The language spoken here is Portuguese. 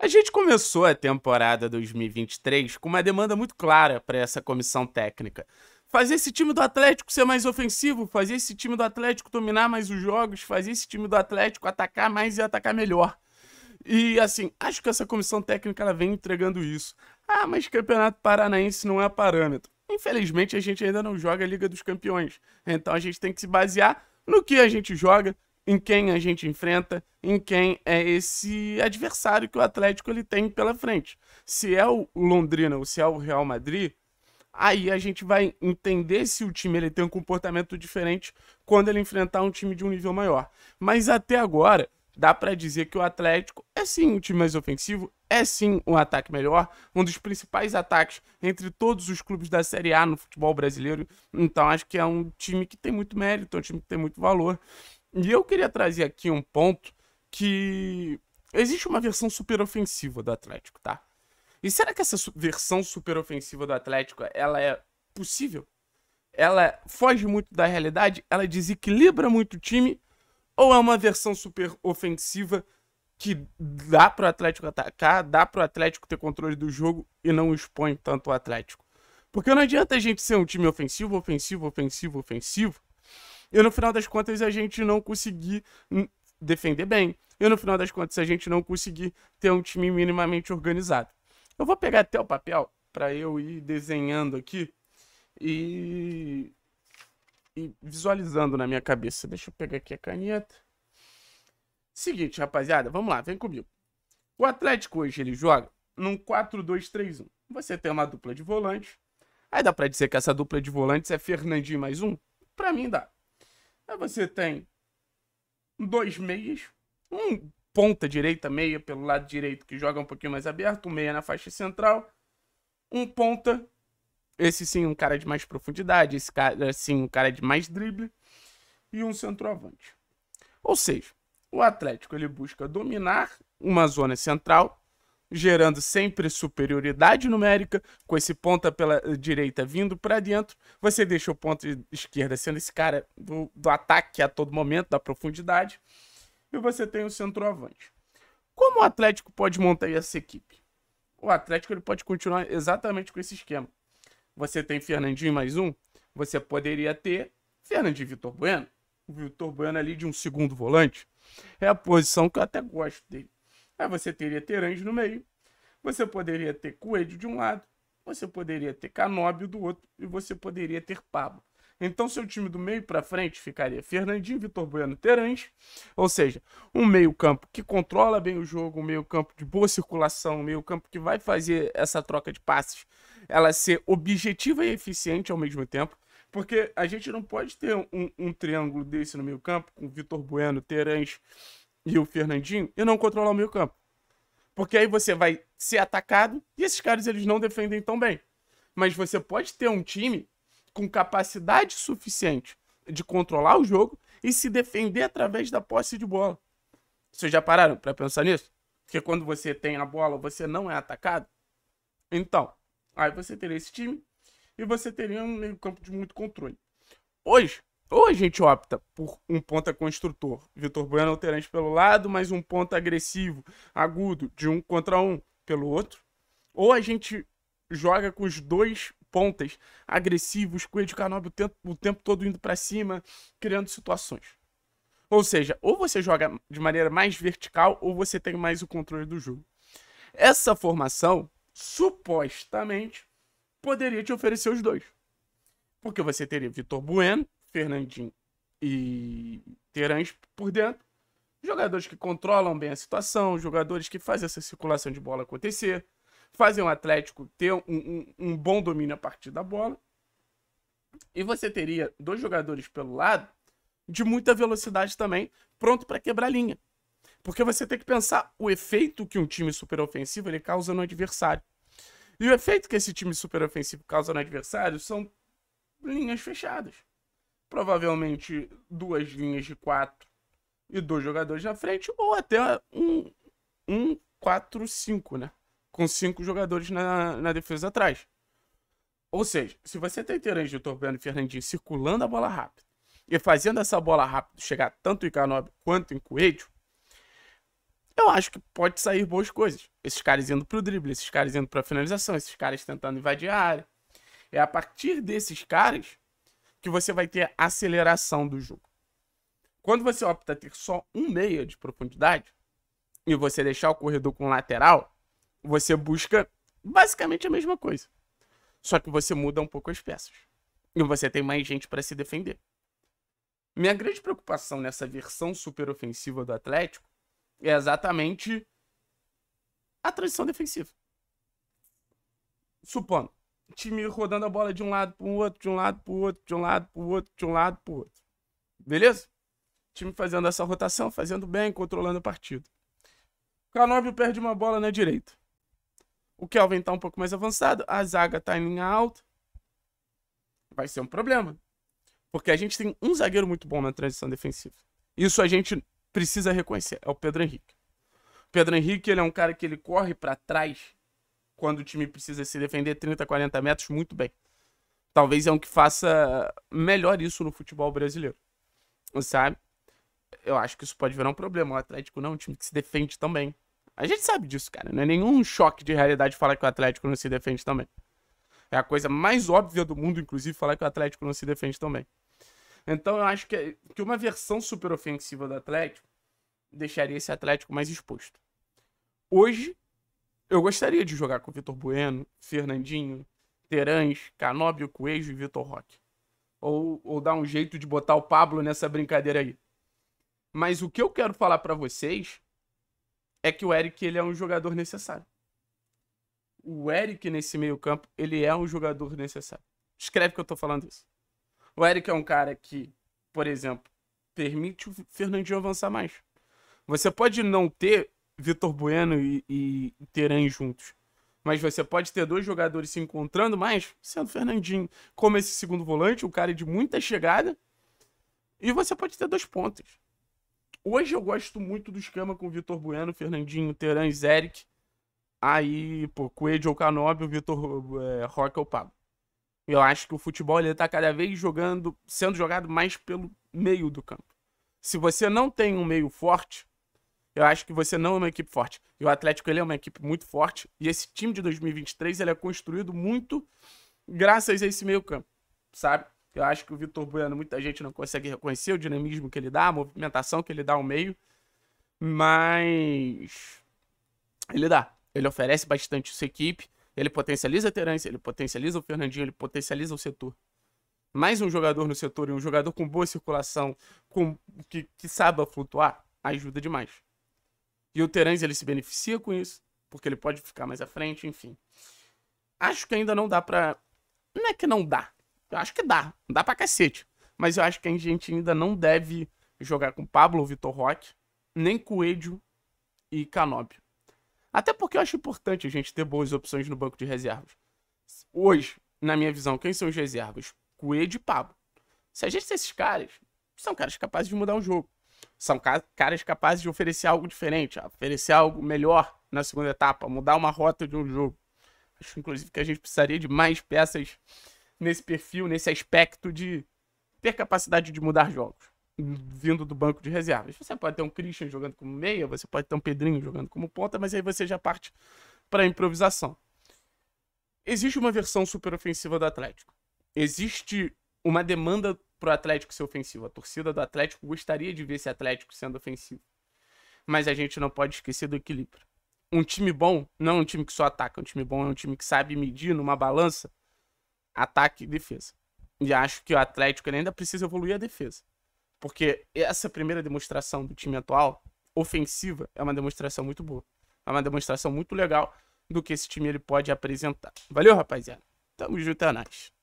A gente começou a temporada 2023 com uma demanda muito clara para essa comissão técnica. Fazer esse time do Atlético ser mais ofensivo, fazer esse time do Atlético dominar mais os jogos, fazer esse time do Atlético atacar mais e atacar melhor. E assim, acho que essa comissão técnica ela vem entregando isso. Ah, mas Campeonato Paranaense não é parâmetro. Infelizmente a gente ainda não joga a Liga dos Campeões. Então a gente tem que se basear no que a gente joga, em quem a gente enfrenta, em quem é esse adversário que o Atlético ele tem pela frente. Se é o Londrina ou se é o Real Madrid, aí a gente vai entender se o time ele tem um comportamento diferente quando ele enfrentar um time de um nível maior. Mas até agora, dá para dizer que o Atlético é sim um time mais ofensivo, é sim um ataque melhor, um dos principais ataques entre todos os clubes da Série A no futebol brasileiro. Então acho que é um time que tem muito mérito, é um time que tem muito valor. E eu queria trazer aqui um ponto que existe uma versão super ofensiva do Atlético, tá? E será que essa versão super ofensiva do Atlético, ela é possível? Ela foge muito da realidade? Ela desequilibra muito o time? Ou é uma versão super ofensiva que dá pro Atlético atacar, dá pro Atlético ter controle do jogo e não expõe tanto o Atlético? Porque não adianta a gente ser um time ofensivo, ofensivo, ofensivo, ofensivo e no final das contas a gente não conseguir defender bem. E no final das contas a gente não conseguir ter um time minimamente organizado. Eu vou pegar até o papel para eu ir desenhando aqui e... e visualizando na minha cabeça. Deixa eu pegar aqui a caneta. Seguinte, rapaziada, vamos lá, vem comigo. O Atlético hoje ele joga num 4-2-3-1. Você tem uma dupla de volantes. Aí dá para dizer que essa dupla de volantes é Fernandinho mais um? para mim dá. Aí você tem dois meias, um ponta direita, meia pelo lado direito que joga um pouquinho mais aberto, um meia na faixa central, um ponta, esse sim um cara de mais profundidade, esse cara sim um cara de mais drible e um centroavante. Ou seja, o Atlético ele busca dominar uma zona central gerando sempre superioridade numérica, com esse ponta pela direita vindo para dentro, você deixa o ponta esquerda sendo esse cara do, do ataque a todo momento, da profundidade, e você tem o centroavante. Como o Atlético pode montar essa equipe? O Atlético ele pode continuar exatamente com esse esquema. Você tem Fernandinho mais um, você poderia ter Fernandinho e Vitor Bueno. O Vitor Bueno ali de um segundo volante. É a posição que eu até gosto dele Aí você teria Terange no meio, você poderia ter Coelho de um lado, você poderia ter Canóbio do outro e você poderia ter Pablo. Então seu time do meio para frente ficaria Fernandinho, Vitor Bueno, Terãs, ou seja, um meio-campo que controla bem o jogo, um meio-campo de boa circulação, um meio-campo que vai fazer essa troca de passes, ela ser objetiva e eficiente ao mesmo tempo, porque a gente não pode ter um, um triângulo desse no meio-campo com Vitor Bueno, Terãs e o Fernandinho e não controlar o meio campo. Porque aí você vai ser atacado e esses caras eles não defendem tão bem. Mas você pode ter um time com capacidade suficiente de controlar o jogo e se defender através da posse de bola. Vocês já pararam para pensar nisso? Porque quando você tem a bola, você não é atacado. Então, aí você teria esse time e você teria um meio campo de muito controle. Hoje, ou a gente opta por um ponta construtor, Vitor Bueno alterante pelo lado, mas um ponta agressivo, agudo, de um contra um pelo outro. Ou a gente joga com os dois pontas agressivos, com o Edicanobre o tempo, o tempo todo indo para cima, criando situações. Ou seja, ou você joga de maneira mais vertical, ou você tem mais o controle do jogo. Essa formação, supostamente, poderia te oferecer os dois. Porque você teria Vitor Bueno, Fernandinho e Terãs por dentro. Jogadores que controlam bem a situação, jogadores que fazem essa circulação de bola acontecer, fazem o Atlético ter um, um, um bom domínio a partir da bola. E você teria dois jogadores pelo lado de muita velocidade também, pronto para quebrar linha. Porque você tem que pensar o efeito que um time superofensivo ele causa no adversário. E o efeito que esse time superofensivo causa no adversário são linhas fechadas provavelmente duas linhas de quatro e dois jogadores na frente, ou até um, um quatro cinco né? Com cinco jogadores na, na defesa atrás. Ou seja, se você tem Terence, de Bueno e Fernandinho circulando a bola rápida e fazendo essa bola rápida chegar tanto em Canobi quanto em Coelho, eu acho que pode sair boas coisas. Esses caras indo para o drible, esses caras indo a finalização, esses caras tentando invadir a área. É a partir desses caras que você vai ter aceleração do jogo. Quando você opta ter só um meia de profundidade e você deixar o corredor com lateral, você busca basicamente a mesma coisa. Só que você muda um pouco as peças. E você tem mais gente para se defender. Minha grande preocupação nessa versão super ofensiva do Atlético é exatamente a transição defensiva. Supondo time rodando a bola de um lado para o outro, de um lado para o outro, de um lado para o outro, de um lado para o outro. Beleza? Time fazendo essa rotação, fazendo bem, controlando o partido. Canóbio perde uma bola na direita. O Kelvin tá um pouco mais avançado, a zaga tá em linha alta. Vai ser um problema. Porque a gente tem um zagueiro muito bom na transição defensiva. Isso a gente precisa reconhecer, é o Pedro Henrique. O Pedro Henrique, ele é um cara que ele corre para trás quando o time precisa se defender 30, 40 metros muito bem. Talvez é um que faça melhor isso no futebol brasileiro. Sabe? Eu acho que isso pode virar um problema. O Atlético não é um time que se defende também. A gente sabe disso, cara. Não é nenhum choque de realidade falar que o Atlético não se defende também. É a coisa mais óbvia do mundo, inclusive, falar que o Atlético não se defende também. Então eu acho que, que uma versão super ofensiva do Atlético deixaria esse Atlético mais exposto. Hoje, eu gostaria de jogar com Vitor Bueno, Fernandinho, Terãs, Canóbio, Coelho e Vitor Roque. Ou, ou dar um jeito de botar o Pablo nessa brincadeira aí. Mas o que eu quero falar para vocês é que o Eric ele é um jogador necessário. O Eric nesse meio campo, ele é um jogador necessário. Escreve que eu tô falando isso. O Eric é um cara que, por exemplo, permite o Fernandinho avançar mais. Você pode não ter Vitor Bueno e, e Teran juntos. Mas você pode ter dois jogadores se encontrando, mas sendo Fernandinho como esse segundo volante, um cara de muita chegada, e você pode ter dois pontos. Hoje eu gosto muito do esquema com Vitor Bueno, Fernandinho, Teran e Zeric. Aí, pô, Coelho ou Canóbio, Vitor é, Roca ou Pablo. Eu acho que o futebol ele tá cada vez jogando, sendo jogado mais pelo meio do campo. Se você não tem um meio forte, eu acho que você não é uma equipe forte. E o Atlético ele é uma equipe muito forte. E esse time de 2023 ele é construído muito graças a esse meio campo, sabe? Eu acho que o Vitor Bueno, muita gente não consegue reconhecer o dinamismo que ele dá, a movimentação que ele dá ao meio. Mas ele dá. Ele oferece bastante sua equipe. Ele potencializa a Terence, ele potencializa o Fernandinho, ele potencializa o setor. Mais um jogador no setor e um jogador com boa circulação, com que, que saiba flutuar, ajuda demais. E o Terence ele se beneficia com isso, porque ele pode ficar mais à frente, enfim. Acho que ainda não dá pra. Não é que não dá. Eu acho que dá. Dá pra cacete. Mas eu acho que a gente ainda não deve jogar com Pablo ou Vitor Roque, nem Coelho e Canóbio. Até porque eu acho importante a gente ter boas opções no banco de reservas. Hoje, na minha visão, quem são os reservas? Coelho e Pablo. Se a gente tem esses caras, são caras capazes de mudar o jogo. São caras capazes de oferecer algo diferente, oferecer algo melhor na segunda etapa, mudar uma rota de um jogo. Acho, inclusive, que a gente precisaria de mais peças nesse perfil, nesse aspecto de ter capacidade de mudar jogos, vindo do banco de reservas. Você pode ter um Christian jogando como meia, você pode ter um Pedrinho jogando como ponta, mas aí você já parte para improvisação. Existe uma versão superofensiva do Atlético. Existe uma demanda pro Atlético ser ofensivo. A torcida do Atlético gostaria de ver esse Atlético sendo ofensivo. Mas a gente não pode esquecer do equilíbrio. Um time bom não é um time que só ataca. Um time bom é um time que sabe medir numa balança ataque e defesa. E acho que o Atlético ainda precisa evoluir a defesa. Porque essa primeira demonstração do time atual, ofensiva, é uma demonstração muito boa. É uma demonstração muito legal do que esse time ele pode apresentar. Valeu, rapaziada. Tamo junto, é nóis.